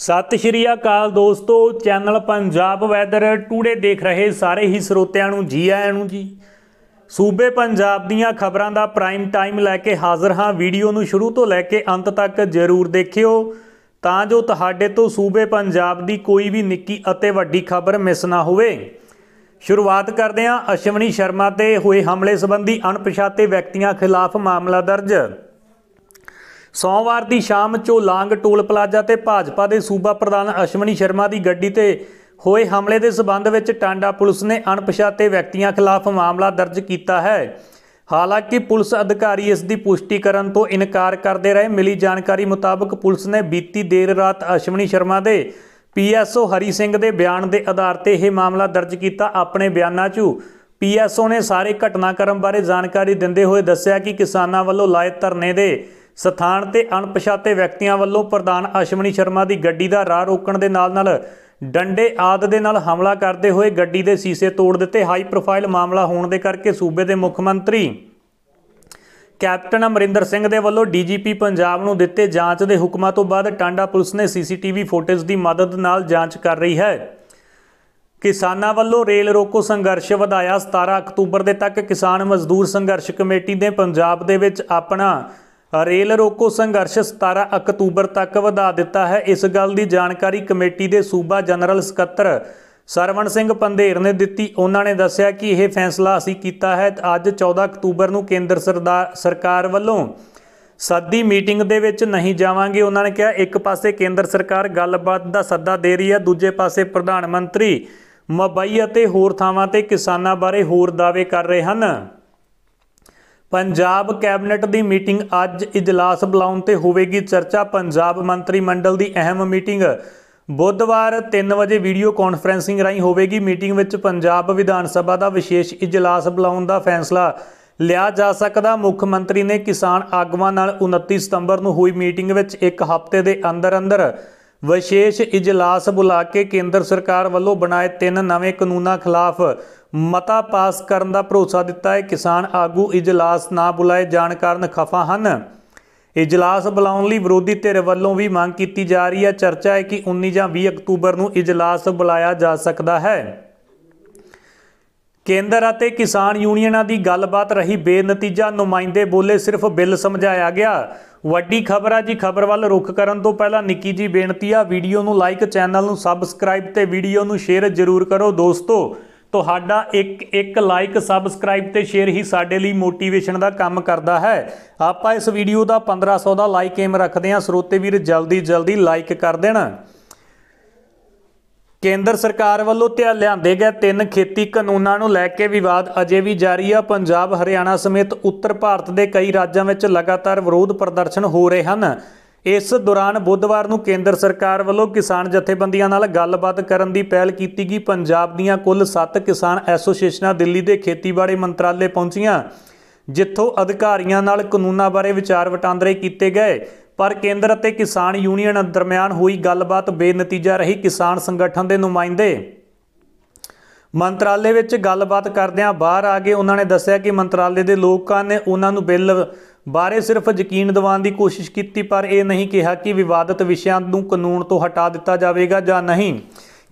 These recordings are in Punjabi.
ਸਤਿ ਸ਼੍ਰੀ ਅਕਾਲ ਦੋਸਤੋ ਚੈਨਲ ਪੰਜਾਬ ਵੈਦਰ ਟੂਡੇ ਦੇਖ ਰਹੇ ਸਾਰੇ ਹੀ ਸਰੋਤਿਆਂ ਨੂੰ ਜੀ ਆਇਆਂ ਨੂੰ ਜੀ ਸੂਬੇ ਪੰਜਾਬ ਦੀਆਂ ਖਬਰਾਂ ਦਾ ਪ੍ਰਾਈਮ ਟਾਈਮ ਲੈ ਕੇ ਹਾਜ਼ਰ ਹਾਂ ਵੀਡੀਓ ਨੂੰ ਸ਼ੁਰੂ ਤੋਂ ਲੈ ਕੇ ਅੰਤ ਤੱਕ ਜ਼ਰੂਰ ਦੇਖਿਓ ਤਾਂ ਜੋ ਤੁਹਾਡੇ ਤੋਂ ਸੂਬੇ ਪੰਜਾਬ ਦੀ ਕੋਈ ਵੀ ਨਿੱਕੀ ਅਤੇ ਵੱਡੀ ਖਬਰ ਮਿਸ ਨਾ ਹੋਵੇ ਸ਼ੁਰੂਆਤ ਕਰਦੇ ਹਾਂ ਅਸ਼ਵਨੀ ਸ਼ਰਮਾ ਤੇ ਹੋਏ ਹਮਲੇ ਸੰਬੰਧੀ ਅਣਪਛਾਤੇ ਵਿਅਕਤੀਆਂ ਖਿਲਾਫ ਮਾਮਲਾ ਦਰਜ ਸੋਮਵਾਰ ਦੀ ਸ਼ਾਮ ਲਾਂਗ ਟੋਲ ਪਲਾਜ਼ਾ ਤੇ ਭਾਜਪਾ ਦੇ ਸੂਬਾ ਪ੍ਰਧਾਨ ਅਸ਼ਵਨੀ ਸ਼ਰਮਾ ਦੀ ਗੱਡੀ ਤੇ ਹੋਏ ਹਮਲੇ ਦੇ ਸਬੰਧ ਵਿੱਚ ਟਾਂਡਾ ਪੁਲਿਸ ਨੇ ਅਣਪਛਾਤੇ ਵਿਅਕਤੀਆਂ ਖਿਲਾਫ ਮਾਮਲਾ ਦਰਜ ਕੀਤਾ ਹੈ ਹਾਲਾਂਕਿ ਪੁਲਿਸ ਅਧਿਕਾਰੀ ਇਸ ਦੀ ਪੁਸ਼ਟੀ ਕਰਨ ਤੋਂ ਇਨਕਾਰ ਕਰਦੇ ਰਹੇ ਮਿਲੀ ਜਾਣਕਾਰੀ ਮੁਤਾਬਕ ਪੁਲਿਸ ਨੇ ਬੀਤੀ ਦੇਰ ਰਾਤ ਅਸ਼ਵਨੀ ਸ਼ਰਮਾ ਦੇ ਪੀਐਸਓ ਹਰੀ ਸਿੰਘ ਦੇ ਬਿਆਨ ਦੇ ਆਧਾਰ ਤੇ ਇਹ ਮਾਮਲਾ ਦਰਜ ਕੀਤਾ ਆਪਣੇ ਬਿਆਨਾਂ 'ਚ ਪੀਐਸਓ ਨੇ ਸਾਰੇ ਘਟਨਾਕ੍ਰਮ ਬਾਰੇ ਜਾਣਕਾਰੀ ਦਿੰਦੇ ਹੋਏ ਦੱਸਿਆ ਕਿ ਕਿਸਾਨਾਂ ਵੱਲੋਂ ਲਾਇਤ ਧਰਨੇ ਦੇ ਸਥਾਨ ਤੇ ਅਣਪਛਾਤੇ ਵਿਅਕਤੀਆਂ ਵੱਲੋਂ ਪ੍ਰਧਾਨ ਅਸ਼ਮਨੀ ਸ਼ਰਮਾ ਦੀ ਗੱਡੀ ਦਾ ਰਾਹ ਰੋਕਣ ਦੇ ਨਾਲ-ਨਾਲ ਡੰਡੇ ਆਦ ਦੇ ਨਾਲ ਹਮਲਾ ਕਰਦੇ ਹੋਏ ਗੱਡੀ ਦੇ ਸੀਸੇ ਤੋੜ ਦਿੱਤੇ ਹਾਈ ਪ੍ਰੋਫਾਈਲ ਮਾਮਲਾ ਹੋਣ ਦੇ ਕਰਕੇ ਸੂਬੇ ਦੇ ਮੁੱਖ ਮੰਤਰੀ ਕੈਪਟਨ ਅਮਰਿੰਦਰ ਸਿੰਘ ਦੇ ਵੱਲੋਂ ਡੀਜੀਪੀ ਪੰਜਾਬ ਨੂੰ ਦਿੱਤੇ ਜਾਂਚ ਦੇ ਹੁਕਮਾਂ ਤੋਂ ਬਾਅਦ ਟਾਂਡਾ ਪੁਲਿਸ ਨੇ ਸੀਸੀਟੀਵੀ ਫੁਟੇਜ ਦੀ ਮਦਦ ਨਾਲ ਜਾਂਚ ਕਰ ਰਹੀ ਹੈ ਕਿਸਾਨਾਂ ਵੱਲੋਂ ਰੇਲ ਰੋਕੋ ਸੰਘਰਸ਼ ਵਧਾਇਆ 17 ਅਕਤੂਬਰ ਦੇ ਤੱਕ ਕਿਸਾਨ ਮਜ਼ਦੂਰ ਸੰਘਰਸ਼ ਕਮੇਟੀ ਨੇ ਪੰਜਾਬ ਦੇ ਵਿੱਚ ਆਪਣਾ ਰੇਲ ਰੋਕੋ ਸੰਘਰਸ਼ 17 ਅਕਤੂਬਰ ਤੱਕ ਵਧਾ ਦਿੱਤਾ ਹੈ ਇਸ ਗੱਲ ਦੀ ਜਾਣਕਾਰੀ ਕਮੇਟੀ ਦੇ ਸੂਬਾ ਜਨਰਲ ਸਕੱਤਰ ਸਰਵਣ ਸਿੰਘ ਪੰਧੇਰ ਨੇ ਦਿੱਤੀ ਉਹਨਾਂ ਨੇ ਦੱਸਿਆ ਕਿ ਇਹ ਫੈਸਲਾ ਅਸੀਂ ਕੀਤਾ ਹੈ ਅੱਜ 14 ਅਕਤੂਬਰ ਨੂੰ ਕੇਂਦਰ ਸਰਕਾਰ ਵੱਲੋਂ ਸਾਦੀ ਮੀਟਿੰਗ ਦੇ ਵਿੱਚ ਨਹੀਂ ਜਾਵਾਂਗੇ ਉਹਨਾਂ ਨੇ ਕਿਹਾ ਇੱਕ ਪਾਸੇ ਕੇਂਦਰ ਸਰਕਾਰ ਗੱਲਬਾਤ ਦਾ ਸੱਦਾ ਦੇ ਰਹੀ ਹੈ ਦੂਜੇ ਪਾਸੇ ਪ੍ਰਧਾਨ ਮੰਤਰੀ ਮਬਈ ਅਤੇ ਹੋਰ ਥਾਵਾਂ ਤੇ ਕਿਸਾਨਾਂ ਬਾਰੇ ਹੋਰ ਦਾਅਵੇ ਕਰ ਰਹੇ ਹਨ ਪੰਜਾਬ ਕੈਬਨਿਟ ਦੀ ਮੀਟਿੰਗ ਅੱਜ ਇਜਲਾਸ ਬੁਲਾਉਣ ਤੇ ਹੋਵੇਗੀ ਚਰਚਾ ਪੰਜਾਬ ਮੰਤਰੀ ਮੰਡਲ ਦੀ ਅਹਿਮ ਮੀਟਿੰਗ ਬੁੱਧਵਾਰ 3 ਵਜੇ ਵੀਡੀਓ ਕਾਨਫਰੈਂਸਿੰਗ ਰਾਹੀਂ ਹੋਵੇਗੀ ਮੀਟਿੰਗ ਵਿੱਚ ਪੰਜਾਬ ਵਿਧਾਨ ਸਭਾ ਦਾ ਵਿਸ਼ੇਸ਼ ਇਜਲਾਸ ਬੁਲਾਉਣ ਦਾ ਫੈਸਲਾ ਲਿਆ ਜਾ ਸਕਦਾ ਮੁੱਖ ਮੰਤਰੀ ਨੇ ਕਿਸਾਨ ਆਗੂਆਂ ਨਾਲ 29 ਸਤੰਬਰ ਨੂੰ ਹੋਈ ਮੀਟਿੰਗ ਵਿੱਚ ਇੱਕ ਹਫ਼ਤੇ ਦੇ ਅੰਦਰ-ਅੰਦਰ ਵਿਸ਼ੇਸ਼ ਇਜਲਾਸ ਬੁਲਾ ਕੇ ਕੇਂਦਰ ਸਰਕਾਰ ਵੱਲੋਂ ਬਣਾਏ ਤਿੰਨ ਨਵੇਂ ਕਾਨੂੰਨਾਂ ਖਿਲਾਫ ਮਤਾ ਪਾਸ ਕਰਨ ਦਾ ਭਰੋਸਾ ਦਿੱਤਾ ਹੈ ਕਿਸਾਨ ਆਗੂ ਇਜਲਾਸ ਨਾ ਬੁਲਾਏ ਜਾਣ ਕਾਰਨ ਖਫਾ ਹਨ ਇਜਲਾਸ ਬੁਲਾਉਣ ਲਈ ਵਿਰੋਧੀ ਧਿਰ ਵੱਲੋਂ ਵੀ ਮੰਗ ਕੀਤੀ ਜਾ ਰਹੀ ਹੈ ਚਰਚਾ ਹੈ ਕਿ 19 ਜਾਂ 20 ਅਕਤੂਬਰ ਨੂੰ ਇਜਲਾਸ ਬੁਲਾਇਆ ਜਾ ਸਕਦਾ ਹੈ ਕੇਂਦਰ ਅਤੇ ਕਿਸਾਨ ਯੂਨੀਅਨਾਂ ਦੀ ਗੱਲਬਾਤ ਰਹੀ ਬੇਨਤੀਜਾ ਨੁਮਾਇੰਦੇ ਬੋਲੇ ਸਿਰਫ ਬਿੱਲ ਸਮਝਾਇਆ ਗਿਆ ਵੱਡੀ ਖਬਰ ਆ ਜੀ ਖਬਰ ਵੱਲ ਰੁਖ ਕਰਨ ਤੋਂ ਪਹਿਲਾਂ ਨਿੱਕੀ ਜੀ ਬੇਨਤੀ ਆ ਵੀਡੀਓ ਨੂੰ ਲਾਈਕ ਚੈਨਲ ਨੂੰ ਸਬਸਕ੍ਰਾਈਬ ਤੇ ਵੀਡੀਓ ਨੂੰ ਸ਼ੇਅਰ ਜ਼ਰੂਰ ਕਰੋ ਦੋਸਤੋ ਤੁਹਾਡਾ ਇੱਕ ਇੱਕ ਲਾਈਕ ਸਬਸਕ੍ਰਾਈਬ ਤੇ ਸ਼ੇਅਰ ਹੀ ਸਾਡੇ ਲਈ ਮੋਟੀਵੇਸ਼ਨ ਦਾ ਕੰਮ ਕਰਦਾ ਹੈ ਆਪਾਂ ਇਸ ਵੀਡੀਓ ਦਾ 1500 ਦਾ ਲਾਈਕ ਏਮ ਰੱਖਦੇ ਹਾਂ ਸਰੋਤੇ ਵੀਰ ਜਲਦੀ ਜਲਦੀ ਲਾਈਕ ਕਰ ਦੇਣਾ ਕੇਂਦਰ ਸਰਕਾਰ ਵੱਲੋਂ ਤੇ ਲਿਆਂਦੇ ਗਏ ਤਿੰਨ ਖੇਤੀ ਕਾਨੂੰਨਾਂ ਨੂੰ ਲੈ ਕੇ ਵਿਵਾਦ ਅਜੇ ਵੀ ਜਾਰੀ ਆ ਪੰਜਾਬ ਹਰਿਆਣਾ ਸਮੇਤ ਉੱਤਰ ਭਾਰਤ ਦੇ ਕਈ ਰਾਜਾਂ ਵਿੱਚ ਲਗਾਤਾਰ ਵਿਰੋਧ ਪ੍ਰਦਰਸ਼ਨ ਹੋ ਰਹੇ ਹਨ ਇਸ ਦੌਰਾਨ ਬੁੱਧਵਾਰ ਨੂੰ ਕੇਂਦਰ ਸਰਕਾਰ ਵੱਲੋਂ ਕਿਸਾਨ ਜਥੇਬੰਦੀਆਂ ਨਾਲ ਗੱਲਬਾਤ ਕਰਨ ਦੀ ਪਹਿਲ ਕੀਤੀ ਗਈ ਪੰਜਾਬ ਦੀਆਂ ਕੁੱਲ 7 ਕਿਸਾਨ ਐਸੋਸੀਏਸ਼ਨਾਂ ਦਿੱਲੀ ਦੇ ਖੇਤੀਬਾੜੀ ਮੰਤਰਾਲੇ ਪਹੁੰਚੀਆਂ ਜਿੱਥੋਂ ਅਧਿਕਾਰੀਆਂ ਨਾਲ ਕਾਨੂੰਨਾਂ ਬਾਰੇ ਵਿਚਾਰ ਵਟਾਂਦਰੇ ਕੀਤੇ ਗਏ ਪਰ ਕੇਂਦਰ ਅਤੇ ਕਿਸਾਨ ਯੂਨੀਅਨ ਦਰਮਿਆਨ ਹੋਈ ਗੱਲਬਾਤ ਬੇਨਤੀਜਾ ਰਹੀ ਕਿਸਾਨ ਸੰਗਠਨ ਦੇ ਨੁਮਾਇੰਦੇ ਮੰਤਰਾਲੇ ਵਿੱਚ ਗੱਲਬਾਤ ਕਰਦਿਆਂ ਬਾਹਰ ਆ ਕੇ ਉਹਨਾਂ ਨੇ ਦੱਸਿਆ ਕਿ ਮੰਤਰਾਲੇ ਦੇ ਲੋਕਾਂ ਨੇ ਉਹਨਾਂ ਨੂੰ ਬਿੱਲ ਬਾਰੇ ਸਿਰਫ ਯਕੀਨ ਦਿਵਾਉਣ ਦੀ ਕੋਸ਼ਿਸ਼ ਕੀਤੀ ਪਰ ਇਹ ਨਹੀਂ ਕਿਹਾ ਕਿ ਵਿਵਾਦਤ ਵਿਸ਼ਿਆਂ ਨੂੰ ਕਾਨੂੰਨ ਤੋਂ ਹਟਾ ਦਿੱਤਾ ਜਾਵੇਗਾ ਜਾਂ ਨਹੀਂ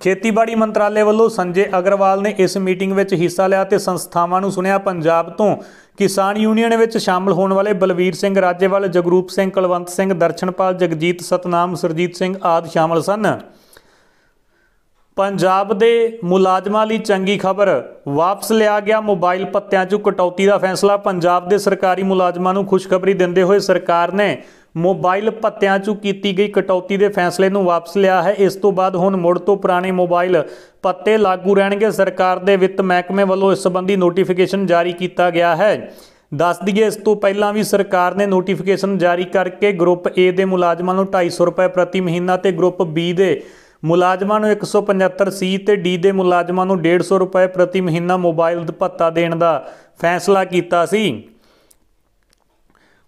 ਖੇਤੀਬਾੜੀ ਮੰਤਰਾਲੇ ਵੱਲੋਂ ਸੰਜੇ ਅਗਰਵਾਲ ਨੇ ਇਸ ਮੀਟਿੰਗ ਵਿੱਚ ਹਿੱਸਾ ਲਿਆ ਤੇ ਸੰਸਥਾਵਾਂ ਨੂੰ ਸੁਣਿਆ ਪੰਜਾਬ ਤੋਂ ਕਿਸਾਨ ਯੂਨੀਅਨ ਵਿੱਚ ਸ਼ਾਮਲ ਹੋਣ ਵਾਲੇ ਬਲਵੀਰ ਸਿੰਘ ਰਾਜੇਵਾਲ ਜਗਰੂਪ ਸਿੰਘ ਕੁਲਵੰਤ ਸਿੰਘ ਦਰਸ਼ਨਪਾਲ ਜਗਜੀਤ ਸਤਨਾਮ ਸਰਜੀਤ ਸਿੰਘ ਆਦਿ ਸ਼ਾਮਲ ਸਨ ਪੰਜਾਬ ਦੇ ਮੁਲਾਜ਼ਮਾਂ ਲਈ ਚੰਗੀ ਖਬਰ ਵਾਪਸ ਲਿਆ ਗਿਆ ਮੋਬਾਈਲ ਪੱਤਿਆਂ 'ਚ ਕਟੌਤੀ ਦਾ ਫੈਸਲਾ ਪੰਜਾਬ ਦੇ ਸਰਕਾਰੀ ਮੁਲਾਜ਼ਮਾਂ ਨੂੰ ਖੁਸ਼ਖਬਰੀ ਦਿੰਦੇ ਹੋਏ ਸਰਕਾਰ ਨੇ ਮੋਬਾਈਲ ਪੱਤਿਆਂ 'ਚ ਕੀਤੀ ਗਈ ਕਟੌਤੀ ਦੇ ਫੈਸਲੇ ਨੂੰ ਵਾਪਸ ਲਿਆ ਹੈ ਇਸ ਤੋਂ ਬਾਅਦ ਹੁਣ ਮੁੜ ਤੋਂ ਪੁਰਾਣੇ ਮੋਬਾਈਲ ਪੱਤੇ ਲਾਗੂ ਰਹਿਣਗੇ ਸਰਕਾਰ ਦੇ ਵਿੱਤ ਮਹਿਕਮੇ ਵੱਲੋਂ ਇਸ ਸੰਬੰਧੀ ਨੋਟੀਫਿਕੇਸ਼ਨ ਜਾਰੀ ਕੀਤਾ ਗਿਆ ਹੈ ਦੱਸ ਦਈਏ ਇਸ ਤੋਂ ਪਹਿਲਾਂ ਵੀ ਸਰਕਾਰ ਨੇ ਨੋਟੀਫਿਕੇਸ਼ਨ ਜਾਰੀ ਕਰਕੇ ਗਰੁੱਪ A ਦੇ ਮੁਲਾਜ਼ਮਾਂ ਨੂੰ 250 ਰੁਪਏ ਪ੍ਰਤੀ ਮਹੀਨਾ ਤੇ ਗਰੁੱਪ B ਦੇ ਮੁਲਾਜ਼ਮਾਂ ਨੂੰ 175 ਸੀ ਤੇ ਡੀ ਦੇ ਮੁਲਾਜ਼ਮਾਂ ਨੂੰ 150 ਰੁਪਏ ਪ੍ਰਤੀ ਮਹੀਨਾ ਮੋਬਾਈਲ ਭੱਤਾ ਦੇਣ ਦਾ ਫੈਸਲਾ ਕੀਤਾ ਸੀ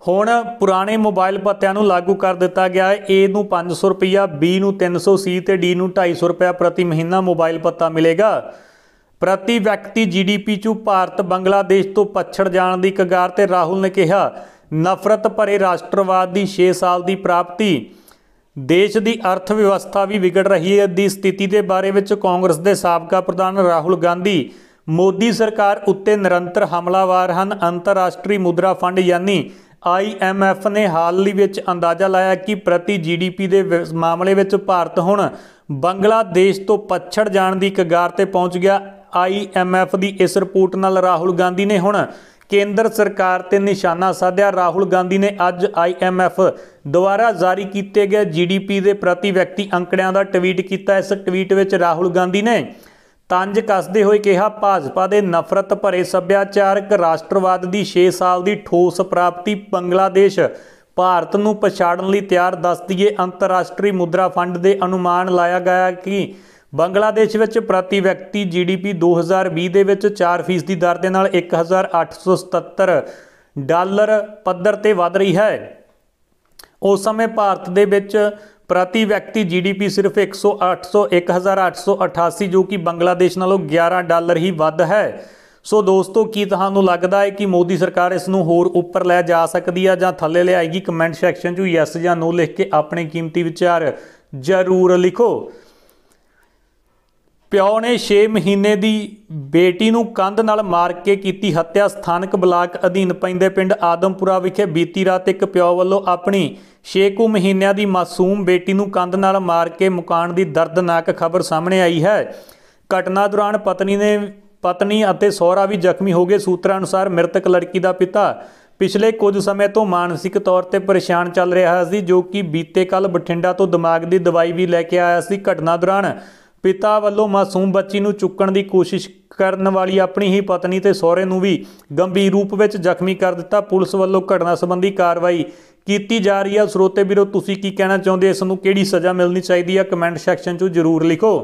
ਹੁਣ ਪੁਰਾਣੇ ਮੋਬਾਈਲ ਭੱਤਿਆਂ ਨੂੰ ਲਾਗੂ ਕਰ ਦਿੱਤਾ ਗਿਆ ਹੈ A ਨੂੰ 500 ਰੁਪਏ B ਨੂੰ 300 C ਤੇ D ਨੂੰ 250 ਰੁਪਏ ਪ੍ਰਤੀ ਮਹੀਨਾ ਮੋਬਾਈਲ ਭੱਤਾ ਮਿਲੇਗਾ ਪ੍ਰਤੀ ਵਿਅਕਤੀ ਜੀਡੀਪੀ ਚੋਂ ਭਾਰਤ ਬੰਗਲਾਦੇਸ਼ ਤੋਂ ਪਛੜ ਜਾਣ ਦੀ ਕਗਾਰ ਤੇ ਰਾਹੁਲ ਨੇ ਕਿਹਾ ਨਫ਼ਰਤ ਭਰੇ ਰਾਸ਼ਟਰਵਾਦ ਦੀ 6 ਸਾਲ ਦੀ ਪ੍ਰਾਪਤੀ ਦੇਸ਼ ਦੀ ਅਰਥ ਵਿਵਸਥਾ ਵੀ ਵਿਗੜ ਰਹੀ ਹੈ ਦੀ ਸਥਿਤੀ ਦੇ ਬਾਰੇ ਵਿੱਚ ਕਾਂਗਰਸ ਦੇ ਸਾਬਕਾ ਪ੍ਰਧਾਨ ਰਾਹੁਲ ਗਾਂਧੀ ਮੋਦੀ ਸਰਕਾਰ ਉੱਤੇ ਨਿਰੰਤਰ ਹਮਲਾਵਾਰ ਹਨ ਅੰਤਰਰਾਸ਼ਟਰੀ ਮੁਦਰਾ ਫੰਡ ਯਾਨੀ IMF ਨੇ ਹਾਲ ਹੀ ਵਿੱਚ ਅੰਦਾਜ਼ਾ ਲਾਇਆ ਕਿ ਪ੍ਰਤੀ GDP ਦੇ ਮਾਮਲੇ ਵਿੱਚ ਭਾਰਤ ਹੁਣ ਬੰਗਲਾਦੇਸ਼ ਤੋਂ ਪਛੜ ਜਾਣ ਦੀ ਕਗਾਰ ਤੇ ਪਹੁੰਚ ਗਿਆ IMF ਦੀ ਇਸ ਰਿਪੋਰਟ ਨਾਲ ਰਾਹੁਲ ਗਾਂਧੀ ਨੇ ਹੁਣ ਕੇਂਦਰ ਸਰਕਾਰ ਤੇ ਨਿਸ਼ਾਨਾ ਸਾਧਿਆ ਰਾਹੁਲ ਗਾਂਧੀ ਨੇ ਅੱਜ ਆਈਐਮਐਫ ਦੁਆਰਾ ਜਾਰੀ ਕੀਤੇ ਗਏ ਜੀਡੀਪੀ ਦੇ ਪ੍ਰਤੀ ਵਿਅਕਤੀ ਅੰਕੜਿਆਂ ਦਾ ਟਵੀਟ ਕੀਤਾ ਇਸ ਟਵੀਟ ਵਿੱਚ ਰਾਹੁਲ ਗਾਂਧੀ ਨੇ ਤੰਜ ਕੱਸਦੇ ਹੋਏ ਕਿਹਾ ਭਾਜਪਾ ਦੇ ਨਫ਼ਰਤ ਭਰੇ ਸੱਭਿਆਚਾਰਕ ਰਾਸ਼ਟਰਵਾਦ ਦੀ 6 ਸਾਲ ਦੀ ਠੋਸ ਪ੍ਰਾਪਤੀ ਬੰਗਲਾਦੇਸ਼ ਭਾਰਤ ਨੂੰ ਪਛਾੜਨ ਲਈ ਤਿਆਰ ਦੱਸਦੀਏ ਅੰਤਰਰਾਸ਼ਟਰੀ ਮੁਦਰਾ ਫੰਡ ਦੇ ਅਨੁਮਾਨ ਲਾਇਆ ਗਿਆ ਕਿ ਬੰਗਲਾਦੇਸ਼ ਵਿੱਚ ਪ੍ਰਤੀ ਵਿਅਕਤੀ ਜੀਡੀਪੀ 2020 ਦੇ ਵਿੱਚ 4% ਦੀ ਦਰ ਦੇ ਨਾਲ 1877 ਡਾਲਰ ਪੱਧਰ ਤੇ ਵਧ ਰਹੀ ਹੈ ਉਸ ਸਮੇਂ ਭਾਰਤ ਦੇ ਵਿੱਚ ਪ੍ਰਤੀ ਵਿਅਕਤੀ ਜੀਡੀਪੀ ਸਿਰਫ 1800 1888 ਜੋ ਕਿ ਬੰਗਲਾਦੇਸ਼ ਨਾਲੋਂ 11 ਡਾਲਰ ਹੀ ਵੱਧ ਹੈ ਸੋ ਦੋਸਤੋ ਕੀ ਤੁਹਾਨੂੰ ਲੱਗਦਾ ਹੈ ਕਿ ਮੋਦੀ ਸਰਕਾਰ ਇਸ ਨੂੰ ਹੋਰ ਉੱਪਰ ਲੈ ਜਾ ਸਕਦੀ ਆ ਜਾਂ ਥੱਲੇ ਲਿਆਏਗੀ ਕਮੈਂਟ ਸੈਕਸ਼ਨ 'ਚ ਯੈਸ ਜਾਂ ਨੋ ਲਿਖ ਕੇ ਆਪਣੇ ਕੀਮਤੀ ਵਿਚਾਰ ਜ਼ਰੂਰ ਲਿਖੋ ਪਿਓ ਨੇ 6 ਮਹੀਨੇ ਦੀ ਬੇਟੀ ਨੂੰ ਕੰਧ ਨਾਲ ਮਾਰ ਕੇ ਕੀਤੀ ਹੱਤਿਆ ਸਥਾਨਕ ਬਲਾਕ ਅਧੀਨ ਪੈਂਦੇ ਪਿੰਡ ਆਦਮਪੁਰਾ ਵਿਖੇ ਬੀਤੀ ਰਾਤ ਇੱਕ ਪਿਓ ਵੱਲੋਂ ਆਪਣੀ 6 ਕੁ ਮਹੀਨਿਆਂ ਦੀ ਮਾਸੂਮ ਬੇਟੀ ਨੂੰ ਕੰਧ ਨਾਲ ਮਾਰ ਕੇ ਮੁਕਾਣ ਦੀ ਦਰਦਨਾਕ ਖਬਰ ਸਾਹਮਣੇ ਆਈ ਹੈ ਘਟਨਾ ਦੌਰਾਨ ਪਤਨੀ ਨੇ ਪਤਨੀ ਅਤੇ ਸਹੁਰਾ ਵੀ ਜ਼ਖਮੀ ਹੋ ਗਏ ਸੂਤਰਾਂ ਅਨੁਸਾਰ ਮ੍ਰਿਤਕ ਲੜਕੀ ਦਾ ਪਿਤਾ ਪਿਛਲੇ ਕੁਝ ਸਮੇਂ ਤੋਂ ਮਾਨਸਿਕ ਤੌਰ ਤੇ ਪਰੇਸ਼ਾਨ ਚੱਲ ਰਿਹਾ ਸੀ ਜੋ ਕਿ ਬੀਤੇ ਕੱਲ ਬਠਿੰਡਾ ਤੋਂ ਦਿਮਾਗ ਦੀ ਦਵਾਈ ਵੀ ਲੈ ਕੇ ਆਇਆ ਸੀ ਘਟਨਾ ਦੌਰਾਨ ਪਿਤਾ ਵੱਲੋਂ ਮਾਸੂਮ ਬੱਚੀ ਨੂੰ ਚੁੱਕਣ ਦੀ ਕੋਸ਼ਿਸ਼ ਕਰਨ ਵਾਲੀ ਆਪਣੀ ਹੀ ਪਤਨੀ ਤੇ ਸਹੁਰੇ ਨੂੰ ਵੀ ਗੰਭੀਰ ਰੂਪ ਵਿੱਚ ਜ਼ਖਮੀ ਕਰ ਦਿੱਤਾ ਪੁਲਿਸ ਵੱਲੋਂ ਘਟਨਾ ਸੰਬੰਧੀ ਕਾਰਵਾਈ ਕੀਤੀ ਜਾ ਰਹੀ ਹੈ ਸਰੋਤੇ ਵੀਰੋ ਤੁਸੀਂ ਕੀ ਕਹਿਣਾ ਚਾਹੁੰਦੇ ਇਸ ਨੂੰ ਕਿਹੜੀ ਸਜ਼ਾ ਮਿਲਣੀ ਚਾਹੀਦੀ ਹੈ ਕਮੈਂਟ ਸੈਕਸ਼ਨ 'ਚ ਜ਼ਰੂਰ ਲਿਖੋ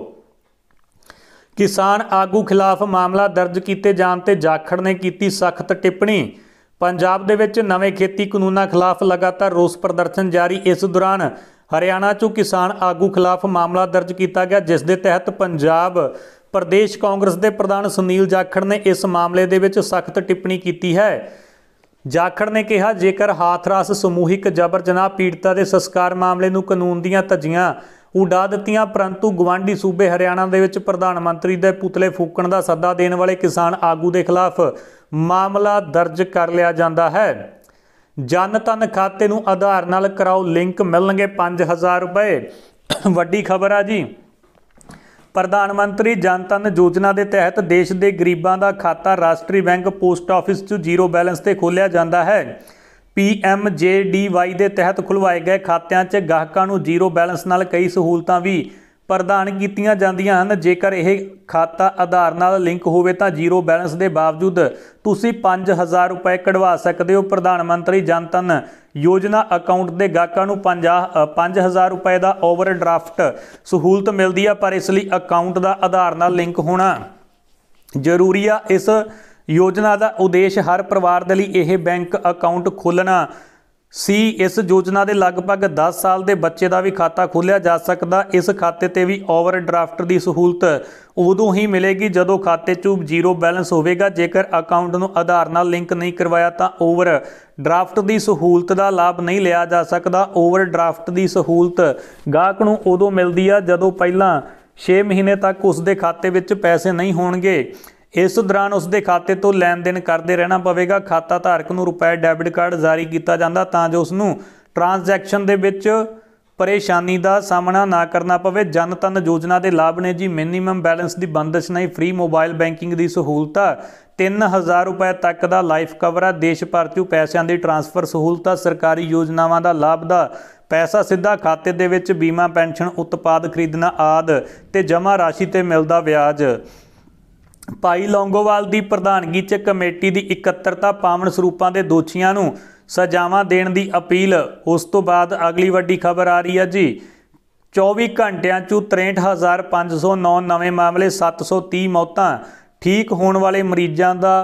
ਕਿਸਾਨ ਆਗੂ ਖਿਲਾਫ ਮਾਮਲਾ ਦਰਜ ਕੀਤੇ ਜਾਣ ਤੇ ਜਾਖੜ ਨੇ ਕੀਤੀ ਸਖਤ ਟਿੱਪਣੀ ਪੰਜਾਬ ਦੇ ਵਿੱਚ ਨਵੇਂ ਖੇਤੀ ਕਾਨੂੰਨਾਂ ਖਿਲਾਫ ਲਗਾਤਾਰ ਰੋਸ ਪ੍ਰਦਰਸ਼ਨ ਜਾਰੀ ਇਸ ਦੌਰਾਨ ਹਰਿਆਣਾ 'ਚ ਕਿਸਾਨ ਆਗੂ ਖਿਲਾਫ ਮਾਮਲਾ ਦਰਜ ਕੀਤਾ ਗਿਆ ਜਿਸ ਦੇ ਤਹਿਤ ਪੰਜਾਬ ਪ੍ਰਦੇਸ਼ ਕਾਂਗਰਸ ਦੇ ਪ੍ਰਧਾਨ ਸੁਨੀਲ ਜਾਖੜ ਨੇ ਇਸ ਮਾਮਲੇ ਦੇ ਵਿੱਚ ਸਖਤ ਟਿੱਪਣੀ ਕੀਤੀ ਹੈ ਜਾਖੜ ਨੇ ਕਿਹਾ ਜੇਕਰ ਹਾਥਰਸ ਸਮੂਹਿਕ ਜਬਰ ਜਨਾਹ ਪੀੜਤਾ ਦੇ ਸੰਸਕਾਰ ਮਾਮਲੇ ਨੂੰ ਕਾਨੂੰਨ ਦੀਆਂ ਧੱਜੀਆਂ ਉਡਾ ਦਿੱਤੀਆਂ ਪਰੰਤੂ ਗਵਾਂਢੀ ਸੂਬੇ ਹਰਿਆਣਾ ਦੇ ਵਿੱਚ ਪ੍ਰਧਾਨ ਮੰਤਰੀ ਦੇ ਪੁਤਲੇ ਫੂਕਣ ਦਾ ਸੱਦਾ ਦੇਣ ਵਾਲੇ ਕਿਸਾਨ ਆਗੂ ਦੇ ਖਿਲਾਫ ਮਾਮਲਾ ਦਰਜ ਕਰ ਲਿਆ ਜਾਂਦਾ ਹੈ ਜਨ ਤਨ ਖਾਤੇ ਨੂੰ ਆਧਾਰ ਨਾਲ ਕਰਾਓ ਲਿੰਕ ਮਿਲਣਗੇ 5000 ਰੁਪਏ ਵੱਡੀ ਖਬਰ ਆ ਜੀ ਪ੍ਰਧਾਨ ਮੰਤਰੀ ਜਨ ਤਨ ਯੋਜਨਾ ਦੇ ਤਹਿਤ ਦੇਸ਼ ਦੇ ਗਰੀਬਾਂ ਦਾ ਖਾਤਾ ਰਾਸ਼ਟਰੀ ਬੈਂਕ ਪੋਸਟ ਆਫਿਸ 'ਚ ਜ਼ੀਰੋ ਬੈਲੈਂਸ ਤੇ ਖੋਲਿਆ ਜਾਂਦਾ ਹੈ ਪੀਐਮਜੇਡੀਵਾਈ ਦੇ ਤਹਿਤ ਖੁਲਵਾਏ ਗਏ ਖਾਤਿਆਂ 'ਚ ਗਾਹਕਾਂ ਨੂੰ ਜ਼ੀਰੋ ਬੈਲੈਂਸ ਨਾਲ ਕਈ ਸਹੂਲਤਾਂ ਵੀ ਪ੍ਰਦਾਨ ਕੀਤੀਆਂ ਜਾਂਦੀਆਂ ਹਨ ਜੇਕਰ ਇਹ ਖਾਤਾ ਆਧਾਰ ਨਾਲ ਲਿੰਕ ਹੋਵੇ ਤਾਂ ਜ਼ੀਰੋ ਬੈਲੈਂਸ ਦੇ ਬਾਵਜੂਦ ਤੁਸੀਂ 5000 ਰੁਪਏ ਕਢਵਾ ਸਕਦੇ ਹੋ ਪ੍ਰਧਾਨ ਮੰਤਰੀ ਜਨਤਨ ਯੋਜਨਾ ਅਕਾਊਂਟ ਦੇ ਗਾਹਕਾਂ ਨੂੰ 5000 ਰੁਪਏ ਦਾ ਓਵਰਡਰਾਫਟ ਸਹੂਲਤ ਮਿਲਦੀ ਆ ਪਰ ਇਸ ਲਈ ਅਕਾਊਂਟ ਦਾ ਆਧਾਰ ਨਾਲ ਲਿੰਕ ਹੋਣਾ ਜ਼ਰੂਰੀ ਆ ਇਸ ਯੋਜਨਾ ਦਾ ਉਦੇਸ਼ ਹਰ ਪਰਿਵਾਰ ਦੇ ਲਈ ਇਹ ਬੈਂਕ ਅਕਾਊਂਟ ਖੋਲਣਾ ਸੀ ਇਸ ਯੋਜਨਾ ਦੇ ਲਗਭਗ 10 ਸਾਲ ਦੇ ਬੱਚੇ ਦਾ ਵੀ ਖਾਤਾ ਖੋਲ੍ਹਿਆ ਜਾ ਸਕਦਾ ਇਸ ਖਾਤੇ ਤੇ ਵੀ ਓਵਰਡਰਾਫਟ ਦੀ ਸਹੂਲਤ ਉਦੋਂ ਹੀ ਮਿਲੇਗੀ ਜਦੋਂ ਖਾਤੇ 'ਚ ਜ਼ੀਰੋ ਬੈਲੈਂਸ ਹੋਵੇਗਾ ਜੇਕਰ ਅਕਾਊਂਟ ਨੂੰ ਆਧਾਰ ਨਾਲ ਲਿੰਕ ਨਹੀਂ ਕਰਵਾਇਆ ਤਾਂ ਓਵਰ ਡਰਾਫਟ ਦੀ ਸਹੂਲਤ ਦਾ ਲਾਭ ਨਹੀਂ ਲਿਆ ਜਾ ਸਕਦਾ ਓਵਰ ਡਰਾਫਟ ਦੀ ਸਹੂਲਤ ਗਾਹਕ ਨੂੰ ਉਦੋਂ ਮਿਲਦੀ ਆ ਜਦੋਂ ਪਹਿਲਾਂ 6 ਮਹੀਨੇ ਤੱਕ ਉਸ ਦੇ ਖਾਤੇ ਵਿੱਚ ਪੈਸੇ ਨਹੀਂ ਹੋਣਗੇ ਇਸ ਦੌਰਾਨ ਉਸ ਦੇ ਖਾਤੇ ਤੋਂ ਲੈਣ ਦੇਣ ਕਰਦੇ ਰਹਿਣਾ ਪਵੇਗਾ ਖਾਤਾ ਧਾਰਕ ਨੂੰ ਰੁਪਏ ਡੈਬਿਟ ਕਾਰਡ ਜਾਰੀ ਕੀਤਾ ਜਾਂਦਾ ਤਾਂ ਜੋ ਉਸ ਨੂੰ ਟ੍ਰਾਂਜੈਕਸ਼ਨ ਦੇ ਵਿੱਚ ਪਰੇਸ਼ਾਨੀ ਦਾ ਸਾਹਮਣਾ ਨਾ ਕਰਨਾ ਪਵੇ ਜਨ ਤਨ ਯੋਜਨਾ ਦੇ ਲਾਭ ਨੇ ਜੀ ਮਿਨੀਮਮ ਬੈਲੈਂਸ ਦੀ ਬੰਦਸ਼ ਨਹੀਂ ਫ੍ਰੀ ਮੋਬਾਈਲ ਬੈਂਕਿੰਗ ਦੀ ਸਹੂਲਤ 3000 ਰੁਪਏ ਤੱਕ ਦਾ ਲਾਈਫ ਕਵਰ ਹੈ ਦੇਸ਼ ਭਰ ਤੋਂ ਪੈਸਿਆਂ ਦੀ ਟ੍ਰਾਂਸਫਰ ਸਹੂਲਤ ਸਰਕਾਰੀ ਯੋਜਨਾਵਾਂ ਦਾ ਲਾਭ ਦਾ ਪੈਸਾ ਸਿੱਧਾ ਖਾਤੇ ਦੇ ਵਿੱਚ ਬੀਮਾ ਪੈਨਸ਼ਨ ਉਤਪਾਦ ਖਰੀਦਣਾ ਆਦ ਤੇ ਜਮਾ ਰਾਸ਼ੀ ਤੇ ਮਿਲਦਾ ਵਿਆਜ ਭਾਈ ਲੌਂਗੋਵਾਲ ਦੀ ਪ੍ਰਧਾਨਗੀ 'ਚ ਕਮੇਟੀ ਦੀ ਇਕੱਤਰਤਾ ਪਾਵਨ ਸਰੂਪਾਂ ਦੇ ਦੋਸ਼ੀਆਂ ਨੂੰ ਸਜ਼ਾਵਾਂ ਦੇਣ ਦੀ ਅਪੀਲ ਉਸ ਤੋਂ ਬਾਅਦ ਅਗਲੀ ਵੱਡੀ ਖਬਰ ਆ ਰਹੀ ਹੈ ਜੀ 24 ਘੰਟਿਆਂ 'ਚ 63509 ਨਵੇਂ ਮਾਮਲੇ 730 ਮੌਤਾਂ ਠੀਕ ਹੋਣ ਵਾਲੇ ਮਰੀਜ਼ਾਂ ਦਾ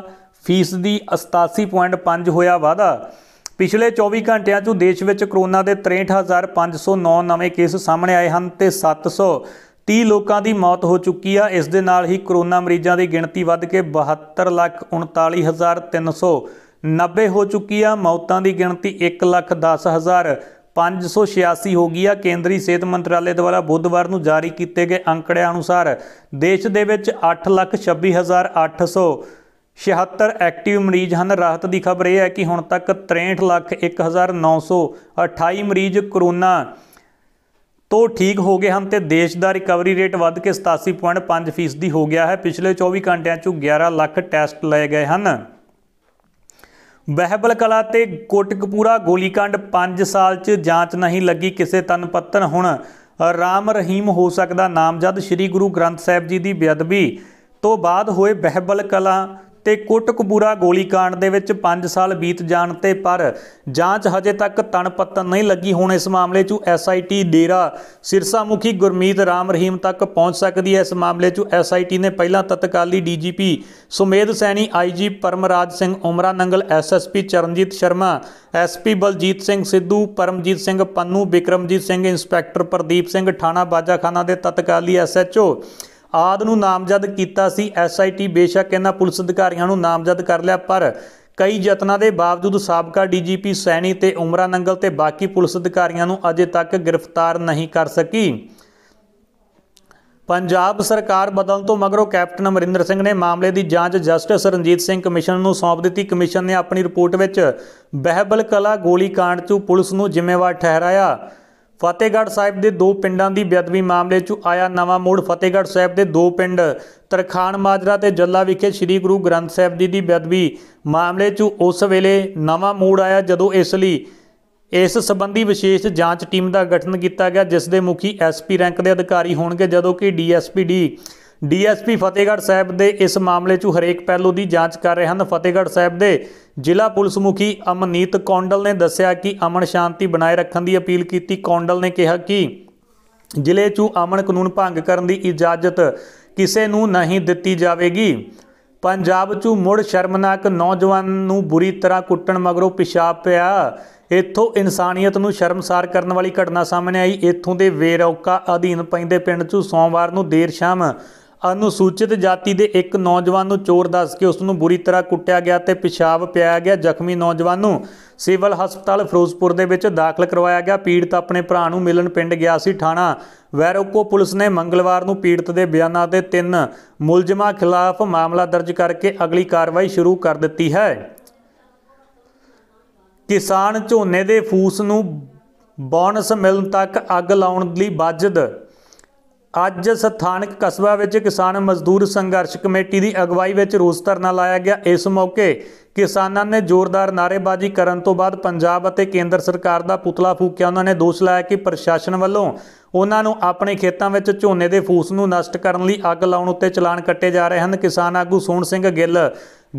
ਫੀਸਦੀ 87.5 ਹੋਇਆ ਵਾਧਾ ਪਿਛਲੇ 24 ਘੰਟਿਆਂ 'ਚ ਦੇਸ਼ ਵਿੱਚ ਕਰੋਨਾ ਦੇ 63509 ਨਵੇਂ ਕੇਸ ਸਾਹਮਣੇ ਆਏ ਹਨ ਤੇ 700 30 ਲੋਕਾਂ ਦੀ ਮੌਤ ਹੋ ਚੁੱਕੀ ਆ ਇਸ ਦੇ ਨਾਲ ਹੀ ਕੋਰੋਨਾ ਮਰੀਜ਼ਾਂ ਦੀ ਗਿਣਤੀ ਵੱਧ ਕੇ 72 ਲੱਖ ਹੋ ਚੁੱਕੀ ਆ ਮੌਤਾਂ ਦੀ ਗਿਣਤੀ 1 ਲੱਖ 586 ਹੋ ਗਈ ਆ ਕੇਂਦਰੀ ਸਿਹਤ ਮੰਤਰਾਲੇ ਦੁਆਰਾ ਬੁੱਧਵਾਰ ਨੂੰ ਜਾਰੀ ਕੀਤੇ ਗਏ ਅੰਕੜਿਆਂ ਅਨੁਸਾਰ ਦੇਸ਼ ਦੇ ਵਿੱਚ 76 ਐਕਟਿਵ ਮਰੀਜ਼ ਹਨ ਰਾਹਤ ਦੀ ਖਬਰ ਇਹ ਹੈ ਕਿ ਹੁਣ ਤੱਕ 63 ਲੱਖ 1928 ਮਰੀਜ਼ ਕੋਰੋਨਾ ਤੋਂ ਠੀਕ ਹੋ ਗਏ ਹਨ ਤੇ ਦੇਸ਼ ਦਾ ਰਿਕਵਰੀ ਰੇਟ ਵੱਧ ਕੇ 87.5% ਫੀਸਦੀ ਹੋ ਗਿਆ ਹੈ ਪਿਛਲੇ 24 ਘੰਟਿਆਂ 'ਚ 11 ਲੱਖ ਟੈਸਟ ਲਏ ਗਏ ਹਨ ਬਹਿਬਲ ਕਲਾ ਤੇ ਕੋਟਕਪੂਰਾ ਗੋਲੀकांड 5 ਸਾਲ 'ਚ ਜਾਂਚ ਨਹੀਂ ਲੱਗੀ ਕਿਸੇ ਤਨਪੱਤਨ ਹੁਣ ਰਾਮ ਰਹੀਮ ਹੋ ਸਕਦਾ ਨਾਮਜ਼ਦ ਸ੍ਰੀ ਗੁਰੂ ਗ੍ਰੰਥ ਸਾਹਿਬ ਜੀ ਦੀ ਬੇਅਦਬੀ ਤੋਂ ਬਾਅਦ ਹੋਏ ਬਹਿਬਲ ਕਲਾ ਤੇ ਕੋਟਕਪੂਰਾ ਗੋਲੀकांड ਦੇ ਵਿੱਚ 5 ਸਾਲ ਬੀਤ ਜਾਣ ਤੇ ਪਰ ਜਾਂਚ ਹਜੇ ਤੱਕ ਤਣਪੱਤਨ ਨਹੀਂ ਲੱਗੀ ਹੁਣ ਇਸ ਮਾਮਲੇ 'ਚ ਐਸਆਈਟੀ ਡੇਰਾ ਸਿਰਸਾ ਮੁਖੀ ਗੁਰਮੀਤ ਰਾਮ ਰਹੀਮ ਤੱਕ ਪਹੁੰਚ ਸਕਦੀ ਹੈ ਇਸ ਮਾਮਲੇ 'ਚ ਐਸਆਈਟੀ ਨੇ ਪਹਿਲਾਂ ਤਤਕਾਲੀ DGP Sumedh Saini IG Paramraj Singh Umranangal SSP Charanjit Sharma SP Baljit Singh Sidhu Paramjit Singh Pannu Vikramjit Singh inspector Pradeep Singh ਥਾਣਾ ਬਾਜਾਖਾਨਾ ਦੇ ਤਤਕਾਲੀ ਐਸਐਚਓ ਆਦ ਨੂੰ ਨਾਮਜ਼ਦ ਕੀਤਾ ਸੀ ਐਸਆਈਟੀ ਬੇਸ਼ੱਕ ਇਹਨਾਂ ਪੁਲਿਸ ਅਧਿਕਾਰੀਆਂ ਨੂੰ ਨਾਮਜ਼ਦ ਕਰ ਲਿਆ ਪਰ ਕਈ ਯਤਨਾਂ ਦੇ ਬਾਵਜੂਦ ਸਾਬਕਾ ਡੀਜੀਪੀ ਸੈਣੀ ਤੇ ਉਮਰਾ ਨੰਗਲ ਤੇ ਬਾਕੀ ਪੁਲਿਸ ਅਧਿਕਾਰੀਆਂ ਨੂੰ ਅਜੇ ਤੱਕ ਗ੍ਰਿਫਤਾਰ ਨਹੀਂ ਕਰ ਸਕੀ ਪੰਜਾਬ ਸਰਕਾਰ ਬਦਲਣ ਤੋਂ ਮਗਰੋਂ ਕੈਪਟਨ ਅਮਰਿੰਦਰ ਸਿੰਘ ਨੇ ਮਾਮਲੇ ਦੀ ਜਾਂਚ ਜਸਟਿਸ ਰਣਜੀਤ ਸਿੰਘ ਕਮਿਸ਼ਨ ਨੂੰ ਸੌਂਪ ਦਿੱਤੀ ਕਮਿਸ਼ਨ ਨੇ ਆਪਣੀ ਰਿਪੋਰਟ ਵਿੱਚ ਬਹਿਬਲ ਕਲਾ ਗੋਲੀकांड 'ਚ ਪੁਲਿਸ ਨੂੰ ਜ਼ਿੰਮੇਵਾਰ ਠਹਿਰਾਇਆ ਫਤਿਹਗੜ੍ਹ ਸਾਹਿਬ ਦੇ ਦੋ ਪਿੰਡਾਂ ਦੀ ਬੇਅਦਬੀ ਮਾਮਲੇ 'ਚ ਆਇਆ ਨਵਾਂ ਮੋੜ ਫਤਿਹਗੜ੍ਹ ਸਾਹਿਬ ਦੇ ਦੋ ਪਿੰਡ ਤਰਖਾਨ ਮਾਜਰਾ ਤੇ ਜੱਲਾ ਵਿਖੇ ਸ੍ਰੀ ਗੁਰੂ ਗ੍ਰੰਥ ਸਾਹਿਬ ਜੀ ਦੀ ਬੇਅਦਬੀ ਮਾਮਲੇ 'ਚ ਉਸ ਵੇਲੇ ਨਵਾਂ ਮੋੜ ਆਇਆ ਜਦੋਂ ਇਸ ਲਈ ਇਸ ਸੰਬੰਧੀ ਵਿਸ਼ੇਸ਼ ਜਾਂਚ ਟੀਮ ਦਾ ਗਠਨ ਕੀਤਾ ਗਿਆ ਜਿਸ ਦੇ ਮੁਖੀ ਐਸਪੀ ਰੈਂਕ ਦੇ ਅਧਿਕਾਰੀ ਹੋਣਗੇ ਜਦੋਂ ਕਿ DSP D DSP Fatehgarh Sahib ਦੇ ਇਸ ਮਾਮਲੇ 'ਚ ਹਰੇਕ ਪਹਿਲੂ ਦੀ ਜਾਂਚ ਕਰ ਰਹੇ ਹਨ ਫਤਿਹਗੜ੍ਹ ਸਾਹਿਬ ਦੇ ਜ਼ਿਲ੍ਹਾ ਪੁਲਿਸ ਮੁਖੀ ਅਮਨੀਤ ਕੌਂਡਲ ਨੇ ਦੱਸਿਆ ਕਿ ਅਮਨ ਸ਼ਾਂਤੀ ਬਣਾਏ ਰੱਖਣ ਦੀ ਅਪੀਲ ਕੀਤੀ ਕੌਂਡਲ ਨੇ ਕਿਹਾ ਕਿ ਜ਼ਿਲ੍ਹੇ 'ਚ ਅਮਨ ਕਾਨੂੰਨ ਭੰਗ ਕਰਨ ਦੀ ਇਜਾਜ਼ਤ ਕਿਸੇ ਨੂੰ ਨਹੀਂ ਦਿੱਤੀ ਜਾਵੇਗੀ ਪੰਜਾਬ 'ਚ ਮੁੜ ਸ਼ਰਮਨਾਕ ਨੌਜਵਾਨ ਨੂੰ ਬੁਰੀ ਤਰ੍ਹਾਂ ਕੁੱਟਣ ਮਗਰੋਂ ਪਿਸ਼ਾਬ ਪਿਆ ਇੱਥੋਂ ਇਨਸਾਨੀਅਤ ਨੂੰ ਸ਼ਰਮਸਾਰ ਕਰਨ ਵਾਲੀ ਘਟਨਾ ਸਾਹਮਣੇ ਆਈ ਇੱਥੋਂ ਦੇ ਵੇਰੌਕਾ ਅਧੀਨ ਪੈਂਦੇ ਪਿੰਡ 'ਚ ਸੋਮਵਾਰ ਨੂੰ ਦੇਰ ਸ਼ਾਮ ਅਨੁਸੂਚਿਤ ਜਾਤੀ ਦੇ ਇੱਕ ਨੌਜਵਾਨ ਨੂੰ ਚੋਰ ਦੱਸ ਕੇ ਉਸ ਨੂੰ ਬੁਰੀ ਤਰ੍ਹਾਂ ਕੁੱਟਿਆ ਗਿਆ ਤੇ ਪਿਸ਼ਾਬ ਪਿਆਇਆ ਗਿਆ ਜ਼ਖਮੀ ਨੌਜਵਾਨ ਨੂੰ ਸਿਵਲ ਹਸਪਤਾਲ ਫਿਰੋਜ਼ਪੁਰ ਦੇ ਵਿੱਚ ਦਾਖਲ ਕਰਵਾਇਆ ਗਿਆ ਪੀੜਤ ਆਪਣੇ ਭਰਾ ਨੂੰ ਮਿਲਣ ਪਿੰਡ ਗਿਆ ਸੀ ਥਾਣਾ ਵੈਰੋਕੋ ਪੁਲਿਸ ਨੇ ਮੰਗਲਵਾਰ ਨੂੰ ਪੀੜਤ ਦੇ ਬਿਆਨਾਂ ਤੇ ਤਿੰਨ ਮੁਲਜ਼ਮਾਂ ਖਿਲਾਫ ਮਾਮਲਾ ਦਰਜ ਕਰਕੇ ਅਗਲੀ ਕਾਰਵਾਈ ਸ਼ੁਰੂ ਕਰ ਦਿੱਤੀ ਹੈ ਕਿਸਾਨ ਝੋਨੇ ਦੇ ਫੂਸ ਨੂੰ ਬੋਨਸ ਮਿਲਣ ਤੱਕ ਅੱਗ ਲਾਉਣ ਲਈ ਬਾਜਦ ਅੱਜ ਸਥਾਨਕ ਕਸਬਾ ਵਿੱਚ ਕਿਸਾਨ ਮਜ਼ਦੂਰ ਸੰਘਰਸ਼ ਕਮੇਟੀ ਦੀ ਅਗਵਾਈ ਵਿੱਚ ਰੋਸ ਧਰਨਾ ਲਾਇਆ ਗਿਆ ਇਸ ਮੌਕੇ ਕਿਸਾਨਾਂ ਨੇ ਜ਼ੋਰਦਾਰ ਨਾਰੇਬਾਜ਼ੀ ਕਰਨ ਤੋਂ ਬਾਅਦ ਪੰਜਾਬ ਅਤੇ ਕੇਂਦਰ ਸਰਕਾਰ ਦਾ ਪੁਤਲਾ ਫੂਕਿਆ ਉਹਨਾਂ ਨੇ ਦੋਸ਼ ਲਾਇਆ ਕਿ ਪ੍ਰਸ਼ਾਸਨ ਵੱਲੋਂ ਉਹਨਾਂ ਨੂੰ ਆਪਣੇ ਖੇਤਾਂ ਵਿੱਚ ਝੋਨੇ ਦੇ ਫੂਸ ਨੂੰ ਨਸ਼ਟ ਕਰਨ ਲਈ ਅੱਗ ਲਾਉਣ ਉੱਤੇ ਚਲਾਨ ਕੱਟੇ ਜਾ ਰਹੇ ਹਨ ਕਿਸਾਨ ਆਗੂ ਸੋਹਣ ਸਿੰਘ ਗਿੱਲ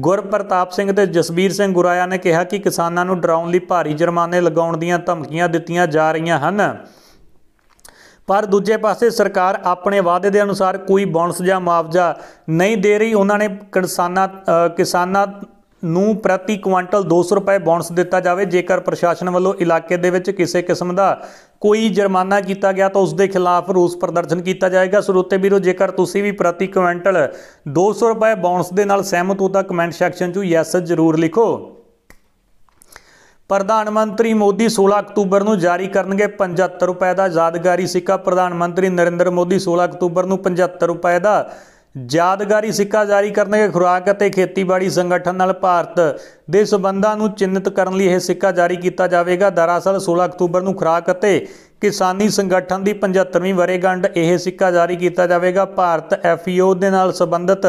ਗੁਰਪ੍ਰਤਾਪ ਸਿੰਘ ਤੇ ਜਸਬੀਰ ਸਿੰਘ ਗੁਰਾਇਆ ਨੇ ਕਿਹਾ ਕਿ ਕਿਸਾਨਾਂ ਨੂੰ ਡਰਾਉਣ ਲਈ ਭਾਰੀ ਜੁਰਮਾਨੇ ਲਗਾਉਣ ਦੀਆਂ ਧਮਕੀਆਂ ਦਿੱਤੀਆਂ ਜਾ ਰਹੀਆਂ ਹਨ ਪਰ ਦੂਜੇ ਪਾਸੇ ਸਰਕਾਰ ਆਪਣੇ ਵਾਅਦੇ ਦੇ ਅਨੁਸਾਰ ਕੋਈ ਬੋਨਸ ਜਾਂ ਮੁਆਵਜ਼ਾ ਨਹੀਂ ਦੇ ਰਹੀ ਉਹਨਾਂ ਨੇ ਕਿਸਾਨਾਂ ਕਿਸਾਨਾਂ ਨੂੰ ਪ੍ਰਤੀ ਕੁਇੰਟਲ 200 ਰੁਪਏ ਬੋਨਸ ਦਿੱਤਾ ਜਾਵੇ ਜੇਕਰ ਪ੍ਰਸ਼ਾਸਨ ਵੱਲੋਂ ਇਲਾਕੇ ਦੇ ਵਿੱਚ ਕਿਸੇ ਕਿਸਮ ਦਾ ਕੋਈ ਜੁਰਮਾਨਾ ਕੀਤਾ ਗਿਆ ਤਾਂ ਉਸ ਦੇ ਖਿਲਾਫ ਰੋਸ ਪ੍ਰਦਰਸ਼ਨ ਕੀਤਾ ਜਾਏਗਾ ਸਰੋਤੇ ਵੀਰੋ ਜੇਕਰ ਤੁਸੀਂ ਵੀ ਪ੍ਰਤੀ ਕੁਇੰਟਲ 200 ਰੁਪਏ ਬੋਨਸ ਦੇ ਨਾਲ ਸਹਿਮਤ ਹੋ ਤਾਂ ਕਮੈਂਟ ਸੈਕਸ਼ਨ 'ਚ ਯੈਸ ਜ਼ਰੂਰ ਲਿਖੋ ਪ੍ਰਧਾਨ ਮੰਤਰੀ ਮੋਦੀ 16 ਅਕਤੂਬਰ ਨੂੰ ਜਾਰੀ ਕਰਨਗੇ 75 ਰੁਪਏ ਦਾ ਯਾਦਗਾਰੀ ਸਿੱਕਾ ਪ੍ਰਧਾਨ ਮੰਤਰੀ ਨਰਿੰਦਰ ਮੋਦੀ 16 ਅਕਤੂਬਰ ਨੂੰ 75 ਰੁਪਏ ਦਾ ਯਾਦਗਾਰੀ ਸਿੱਕਾ ਜਾਰੀ ਕਰਨਗੇ ਖੁਰਾਕ ਅਤੇ ਖੇਤੀਬਾੜੀ ਸੰਗਠਨ ਨਾਲ ਭਾਰਤ ਦੇ ਸਬੰਧਾਂ ਨੂੰ ਚਿੰਨਿਤ ਕਰਨ ਲਈ ਇਹ ਸਿੱਕਾ ਜਾਰੀ ਕੀਤਾ ਜਾਵੇਗਾ ਦਰਅਸਲ 16 ਅਕਤੂਬਰ ਨੂੰ ਖੁਰਾਕ ਅਤੇ ਕਿਸਾਨੀ ਸੰਗਠਨ ਦੀ 75ਵੀਂ ਵਰੇਗੰਢ ਇਹ ਸਿੱਕਾ ਜਾਰੀ ਕੀਤਾ ਜਾਵੇਗਾ ਭਾਰਤ ਐਫਈਓ ਦੇ ਨਾਲ ਸੰਬੰਧਿਤ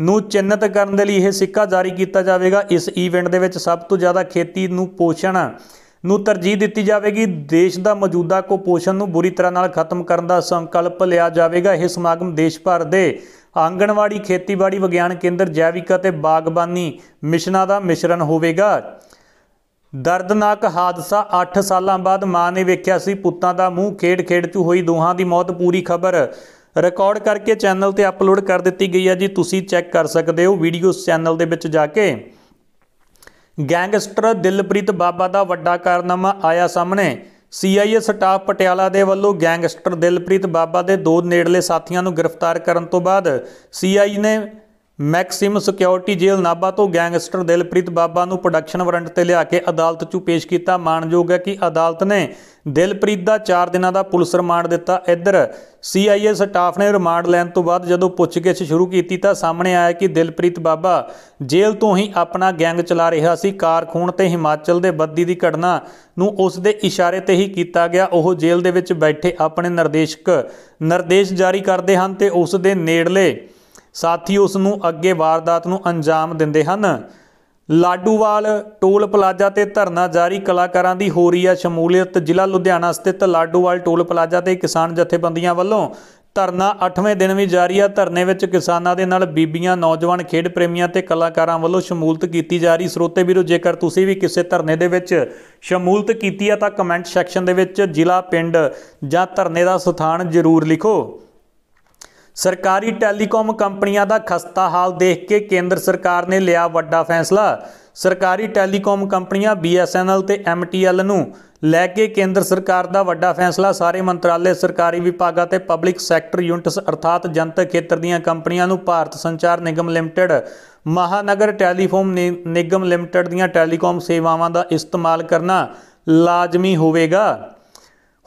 ਨੂੰ ਚਿੰਨਤ ਕਰਨ ਦੇ ਲਈ ਇਹ ਸਿੱਕਾ ਜਾਰੀ ਕੀਤਾ ਜਾਵੇਗਾ ਇਸ ਈਵੈਂਟ ਦੇ ਵਿੱਚ ਸਭ ਤੋਂ ਜ਼ਿਆਦਾ ਖੇਤੀ ਨੂੰ ਪੋਸ਼ਣ ਨੂੰ ਤਰਜੀਹ ਦਿੱਤੀ ਜਾਵੇਗੀ ਦੇਸ਼ ਦਾ ਮੌਜੂਦਾ ਕੁਪੋਸ਼ਣ ਨੂੰ ਬੁਰੀ ਤਰ੍ਹਾਂ ਨਾਲ ਖਤਮ ਕਰਨ ਦਾ ਸੰਕਲਪ ਲਿਆ ਜਾਵੇਗਾ ਇਹ ਸਮਾਗਮ ਦੇਸ਼ ਭਰ ਦੇ ਆਂਗਣਵਾੜੀ ਖੇਤੀਬਾੜੀ ਵਿਗਿਆਨ ਕੇਂਦਰ ਜੈਵਿਕ ਅਤੇ ਬਾਗਬਾਨੀ ਮਿਸ਼ਨਾਂ ਦਾ ਮਿਸ਼ਰਣ ਹੋਵੇਗਾ ਦਰਦਨਾਕ ਹਾਦਸਾ 8 ਸਾਲਾਂ ਬਾਅਦ ਮਾਂ ਨੇ ਵੇਖਿਆ ਸੀ ਪੁੱਤਾਂ ਦਾ ਮੂੰਹ ਖੇਡ ਖੇਡ 'ਚ ਹੋਈ ਦੋਹਾਂ ਦੀ ਮੌਤ ਪੂਰੀ ਖਬਰ ਰਿਕਾਰਡ ਕਰਕੇ ਚੈਨਲ ਤੇ ਅਪਲੋਡ ਕਰ ਦਿੱਤੀ ਗਈ ਹੈ ਜੀ ਤੁਸੀਂ ਚੈੱਕ ਕਰ ਸਕਦੇ ਹੋ ਵੀਡੀਓ ਚੈਨਲ ਦੇ ਵਿੱਚ ਜਾ ਕੇ ਗੈਂਗਸਟਰ ਦਿਲਪ੍ਰੀਤ ਬਾਬਾ ਦਾ ਵੱਡਾ ਕਾਰਨਾਮਾ ਆਇਆ ਸਾਹਮਣੇ ਸੀਆਈਏ ਸਟਾਫ ਪਟਿਆਲਾ ਦੇ ਵੱਲੋਂ ਗੈਂਗਸਟਰ ਦਿਲਪ੍ਰੀਤ ਬਾਬਾ ਦੇ ਦੋ ਨੇੜਲੇ ਸਾਥੀਆਂ ਨੂੰ ਗ੍ਰਿਫਤਾਰ ਕਰਨ ਤੋਂ ਬਾਅਦ ਸੀਆਈ ਨੇ ਮੈਕਸਿਮ ਸਿਕਿਉਰਿਟੀ ਜੇਲ ਨਾਬਾ ਤੋਂ ਗੈਂਗਸਟਰ ਦਿਲਪ੍ਰੀਤ ਬਾਬਾ ਨੂੰ ਪ੍ਰੋਡਕਸ਼ਨ ਵਾਰੰਟ ਤੇ ਲਿਆ ਕੇ ਅਦਾਲਤ 'ਚ ਪੇਸ਼ ਕੀਤਾ ਮਾਨਯੋਗ ਹੈ ਕਿ ਅਦਾਲਤ ਨੇ ਦਿਲਪ੍ਰੀਤ ਦਾ 4 ਦਿਨਾਂ ਦਾ ਪੁਲਿਸ ਰਿਮਾਂਡ ਦਿੱਤਾ ਇੱਧਰ ਸੀਆਈਏ ਸਟਾਫ ਨੇ ਰਿਮਾਂਡ ਲੈਣ ਤੋਂ ਬਾਅਦ ਜਦੋਂ ਪੁੱਛਗਿੱਛ ਸ਼ੁਰੂ ਕੀਤੀ ਤਾਂ ਸਾਹਮਣੇ ਆਇਆ ਕਿ ਦਿਲਪ੍ਰੀਤ ਬਾਬਾ ਜੇਲ੍ਹ ਤੋਂ ਹੀ ਆਪਣਾ ਗੈਂਗ ਚਲਾ ਰਿਹਾ ਸੀ ਖੂਨ ਤੇ ਹਿਮਾਚਲ ਦੇ ਬੱਦੀ ਦੀ ਘਟਨਾ ਨੂੰ ਉਸ ਦੇ ਇਸ਼ਾਰੇ ਤੇ ਹੀ ਕੀਤਾ ਗਿਆ ਉਹ ਜੇਲ੍ਹ ਦੇ ਵਿੱਚ ਬੈਠੇ ਆਪਣੇ ਨਿਰਦੇਸ਼ਕ ਨਿਰਦੇਸ਼ ਜਾਰੀ ਕਰਦੇ ਹਨ ਤੇ ਉਸ ਦੇ ਨੇੜਲੇ ਸਾਥੀ ਉਸ ਨੂੰ ਅੱਗੇ ਵਾਰਦਾਤ ਨੂੰ ਅੰਜਾਮ ਦਿੰਦੇ ਹਨ ਲਾਡੂਵਾਲ ਟੋਲ ਪਲਾਜ਼ਾ ਤੇ ਧਰਨਾ ਜਾਰੀ ਕਲਾਕਾਰਾਂ ਦੀ ਹੋ ਰਹੀ ਹੈ ਸ਼ਮੂਲੀਅਤ ਜ਼ਿਲ੍ਹਾ ਲੁਧਿਆਣਾ ਸਥਿਤ ਲਾਡੂਵਾਲ ਟੋਲ ਪਲਾਜ਼ਾ ਤੇ ਕਿਸਾਨ ਜਥੇਬੰਦੀਆਂ ਵੱਲੋਂ ਧਰਨਾ 8ਵੇਂ ਦਿਨ ਵੀ ਜਾਰੀ ਹੈ ਧਰਨੇ ਵਿੱਚ ਕਿਸਾਨਾਂ ਦੇ ਨਾਲ ਬੀਬੀਆਂ ਨੌਜਵਾਨ ਖੇਡ ਪ੍ਰੇਮੀਆਂ ਤੇ ਕਲਾਕਾਰਾਂ ਵੱਲੋਂ ਸ਼ਮੂਲਤ ਕੀਤੀ ਜਾ ਰਹੀ ਸਰੋਤੇ ਵੀਰੋ ਜੇਕਰ ਤੁਸੀਂ ਵੀ ਕਿਸੇ ਧਰਨੇ ਦੇ ਵਿੱਚ ਸ਼ਮੂਲਤ ਕੀਤੀ ਆ ਤਾਂ ਕਮੈਂਟ ਸੈਕਸ਼ਨ ਦੇ ਵਿੱਚ ਜ਼ਿਲ੍ਹਾ ਪਿੰਡ ਜਾਂ ਧਰਨੇ ਦਾ ਸਥਾਨ ਜ਼ਰੂਰ ਲਿਖੋ ਸਰਕਾਰੀ ਟੈਲੀਕਾਮ ਕੰਪਨੀਆਂ ਦਾ ਖਸਤਾ ਹਾਲ ਦੇਖ ਕੇ ਕੇਂਦਰ ਸਰਕਾਰ ਨੇ ਲਿਆ ਵੱਡਾ ਫੈਸਲਾ ਸਰਕਾਰੀ ਟੈਲੀਕਾਮ ਕੰਪਨੀਆਂ BSNL ਤੇ MTL ਨੂੰ ਲੈ ਕੇ ਕੇਂਦਰ ਸਰਕਾਰ ਦਾ ਵੱਡਾ ਫੈਸਲਾ ਸਾਰੇ ਮੰਤਰਾਲੇ ਸਰਕਾਰੀ ਵਿਭਾਗਾਂ ਤੇ ਪਬਲਿਕ ਸੈਕਟਰ ਯੂਨਿਟਸ ਅਰਥਾਤ ਜਨਤਕ ਖੇਤਰ ਦੀਆਂ ਕੰਪਨੀਆਂ ਨੂੰ Bharat Sanchar Nigam limited Mahanagar telephone Nigam limited ਦੀਆਂ ਟੈਲੀਕਾਮ ਸੇਵਾਵਾਂ ਦਾ ਇਸਤੇਮਾਲ ਕਰਨਾ ਲਾਜ਼ਮੀ ਹੋਵੇਗਾ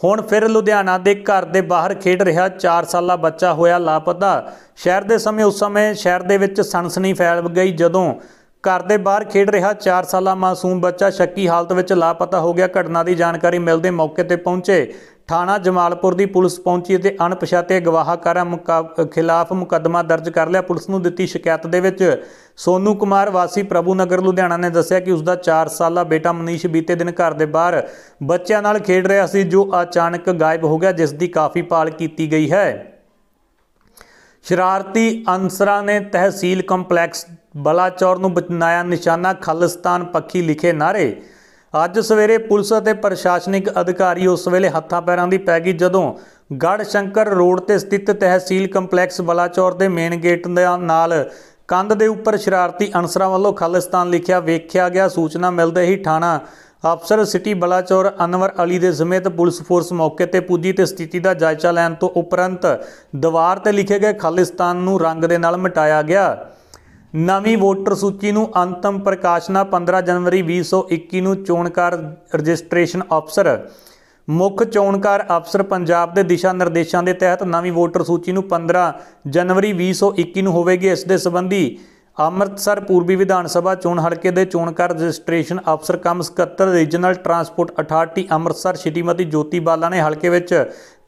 ਹੁਣ ਫਿਰ ਲੁਧਿਆਣਾ ਦੇ ਘਰ ਦੇ ਬਾਹਰ ਖੇਡ ਰਿਹਾ 4 ਸਾਲਾ ਬੱਚਾ ਹੋਇਆ ਲਾਪਤਾ ਸ਼ਹਿਰ ਦੇ ਸਮੇਂ ਉਸ ਸਮੇਂ ਸ਼ਹਿਰ ਦੇ ਵਿੱਚ ਸਨਸਨੀ ਫੈਲ ਗਈ ਜਦੋਂ ਘਰ ਦੇ ਬਾਹਰ ਖੇਡ ਰਿਹਾ 4 ਸਾਲਾ ਮਾਸੂਮ ਬੱਚਾ ਸ਼ੱਕੀ ਹਾਲਤ ਵਿੱਚ ਲਾਪਤਾ ਹੋ ਗਿਆ ਘਟਨਾ ਦੀ ਜਾਣਕਾਰੀ ਮਿਲਦੇ ਮੌਕੇ ਤੇ ਪਹੁੰਚੇ ਥਾਣਾ ਜਮਾਲਪੁਰ ਦੀ ਪੁਲਿਸ ਪਹੁੰਚੀ ਅਤੇ ਅਣਪਛਾਤੇ ਗਵਾਹਾਂ ਖਿਲਾਫ ਮੁਕੱਦਮਾ ਦਰਜ ਕਰ ਲਿਆ ਪੁਲਿਸ ਨੂੰ ਦਿੱਤੀ ਸ਼ਿਕਾਇਤ ਦੇ ਵਿੱਚ ਸੋਨੂ ਕੁਮਾਰ ਵਾਸੀ ਪ੍ਰਭੂ ਨਗਰ ਲੁਧਿਆਣਾ ਨੇ ਦੱਸਿਆ ਕਿ ਉਸ ਦਾ 4 ਸਾਲਾ ਬੇਟਾ ਮਨੀਸ਼ ਬੀਤੇ ਦਿਨ ਘਰ ਦੇ ਬਾਹਰ ਬੱਚਿਆਂ ਨਾਲ ਖੇਡ ਰਿਹਾ ਸੀ ਜੋ ਅਚਾਨਕ ਗਾਇਬ ਹੋ ਗਿਆ ਜਿਸ ਦੀ ਕਾਫੀ ਪਾਲ ਕੀਤੀ ਗਈ ਹੈ ਸ਼ਰਾਰਤੀ ਅਨਸਰਾਂ ਨੇ ਤਹਿਸੀਲ ਕੰਪਲੈਕਸ ਬਲਾਚੌਰ ਨੂੰ ਬਚਨਾਇਆ ਨਿਸ਼ਾਨਾ ਖਾਲਿਸਤਾਨ ਪੱਖੀ ਲਿਖੇ ਨਾਰੇ ਅੱਜ ਸਵੇਰੇ ਪੁਲਿਸ ਅਤੇ ਪ੍ਰਸ਼ਾਸਨਿਕ ਅਧਿਕਾਰੀ ਉਸ ਵੇਲੇ ਹੱਥਾਂ ਪੈਰਾਂ ਦੀ ਪੈ ਗਈ ਜਦੋਂ ਗੜ ਸ਼ੰਕਰ ਰੋਡ ਤੇ ਸਥਿਤ ਤਹਿਸੀਲ ਕੰਪਲੈਕਸ ਬਲਾਚੌਰ ਦੇ ਮੇਨ ਗੇਟ ਦੇ ਨਾਲ ਕੰਧ ਦੇ ਉੱਪਰ ਸ਼ਰਾਰਤੀ ਅਨਸਰਾਂ ਵੱਲੋਂ ਖਾਲਿਸਤਾਨ ਲਿਖਿਆ ਵੇਖਿਆ ਗਿਆ ਸੂਚਨਾ ਮਿਲਦੇ ਹੀ ਥਾਣਾ ਅਫਸਰ ਸਿਟੀ ਬਲਾਚੌਰ ਅਨਵਰ ਅਲੀ ਦੇ ਸਮੇਤ ਪੁਲਿਸ ਫੋਰਸ ਮੌਕੇ ਤੇ ਪੁੱਜੀ ਤੇ ਸਥਿਤੀ ਦਾ ਜਾਇਜ਼ਾ ਲੈਣ ਤੋਂ ਉਪਰੰਤ ਦੀਵਾਰ ਤੇ ਲਿਖੇ ਗਏ ਖਾਲਿਸਤਾਨ ਨੂੰ ਰੰਗ ਦੇ ਨਾਲ ਮਿਟਾਇਆ ਗਿਆ ਨਵੀਂ ਵੋਟਰ ਸੂਚੀ ਨੂੰ ਅੰਤਮ ਪ੍ਰਕਾਸ਼ਨਾ 15 ਜਨਵਰੀ 2021 ਨੂੰ ਚੋਣਕਾਰ ਰਜਿਸਟ੍ਰੇਸ਼ਨ ਅਫਸਰ ਮੁੱਖ ਚੋਣਕਾਰ ਅਫਸਰ ਪੰਜਾਬ ਦੇ ਦਿਸ਼ਾ ਨਿਰਦੇਸ਼ਾਂ ਦੇ ਤਹਿਤ ਨਵੀਂ ਵੋਟਰ ਸੂਚੀ ਨੂੰ 15 ਜਨਵਰੀ 2021 ਨੂੰ ਹੋਵੇਗੀ ਇਸ ਦੇ ਸੰਬੰਧੀ ਅੰਮ੍ਰਿਤਸਰ ਪੂਰਬੀ ਵਿਧਾਨ ਸਭਾ ਚੋਣ ਹਲਕੇ ਦੇ ਚੋਣਕਾਰ ਰਜਿਸਟ੍ਰੇਸ਼ਨ ਅਫਸਰ ਕਮ ਸਕੱਤਰ regional transport authority Amritsar Shrimati Jyoti Bala ਨੇ ਹਲਕੇ ਵਿੱਚ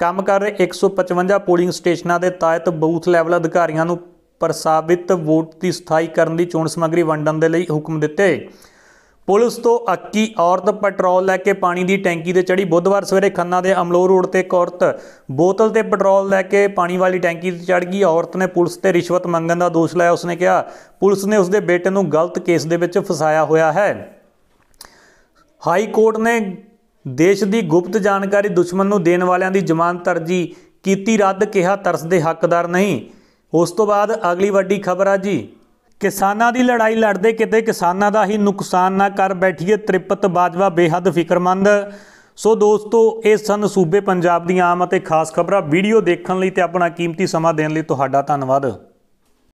ਕੰਮ ਕਰ ਰਹੇ 155 ਪੋਲਿੰਗ ਸਟੇਸ਼ਨਾਂ ਦੇ ਤਾਇਤ ਬੂਥ ਲੈਵਲ ਅਧਿਕਾਰੀਆਂ ਨੂੰ ਪ੍ਰਸਾਵਿਤ ਵੋਟ ਦੀ ਸਥਾਈ ਕਰਨ ਦੀ ਚੋਣ ਸਮਗਰੀ ਵੰਡਣ ਦੇ ਲਈ ਹੁਕਮ ਦਿੱਤੇ ਪੁਲਿਸ ਤੋਂ ਅੱਕੀ ਔਰਤ ਪੈਟਰੋਲ ਲੈ ਕੇ ਪਾਣੀ ਦੀ ਟੈਂਕੀ ਤੇ ਚੜੀ ਬੁੱਧਵਾਰ ਸਵੇਰੇ ਖੰਨਾ ਦੇ ਅਮਲੋਰ ਰੋਡ ਤੇ ਇੱਕ ਔਰਤ ਬੋਤਲ ਤੇ ਪੈਟਰੋਲ ਲੈ ਕੇ ਪਾਣੀ ਵਾਲੀ ਟੈਂਕੀ ਤੇ ਚੜ ਗਈ ਔਰਤ ਨੇ ਪੁਲਿਸ ਤੇ ਰਿਸ਼ਵਤ ਮੰਗਣ ਦਾ ਦੋਸ਼ ਲਾਇਆ ਉਸਨੇ ਕਿਹਾ ਪੁਲਿਸ ਨੇ ਉਸਦੇ ਬੇਟੇ ਨੂੰ ਗਲਤ ਕੇਸ ਦੇ ਵਿੱਚ ਫਸਾਇਆ ਹੋਇਆ ਹੈ ਹਾਈ ਕੋਰਟ ਨੇ ਦੇਸ਼ ਦੀ ਗੁਪਤ ਜਾਣਕਾਰੀ ਦੁਸ਼ਮਣ ਨੂੰ ਦੇਣ ਵਾਲਿਆਂ ਦੀ ਜ਼ਮਾਨਤ ਅਰਜੀ ਕੀਤੀ ਰੱਦ ਕਿਹਾ ਤਰਸ ਦੇ ਹੱਕਦਾਰ ਨਹੀਂ ਉਸ ਤੋਂ ਬਾਅਦ ਅਗਲੀ ਵੱਡੀ ਖਬਰ ਆ ਜੀ ਕਿਸਾਨਾਂ ਦੀ ਲੜਾਈ ਲੜਦੇ ਕਿਤੇ ਕਿਸਾਨਾਂ ਦਾ ਹੀ ਨੁਕਸਾਨ ਨਾ ਕਰ ਬੈਠੀਏ ਤ੍ਰਿਪਤ ਬਾਜਵਾ ਬੇਹੱਦ ਫਿਕਰਮੰਦ ਸੋ ਦੋਸਤੋ ਇਹ ਸਨ ਸੂਬੇ ਪੰਜਾਬ ਦੀਆਂ ਆਮ ਅਤੇ ਖਾਸ ਖਬਰਾਂ ਵੀਡੀਓ ਦੇਖਣ ਲਈ ਤੇ ਆਪਣਾ ਕੀਮਤੀ ਸਮਾਂ ਦੇਣ ਲਈ ਤੁਹਾਡਾ ਧੰਨਵਾਦ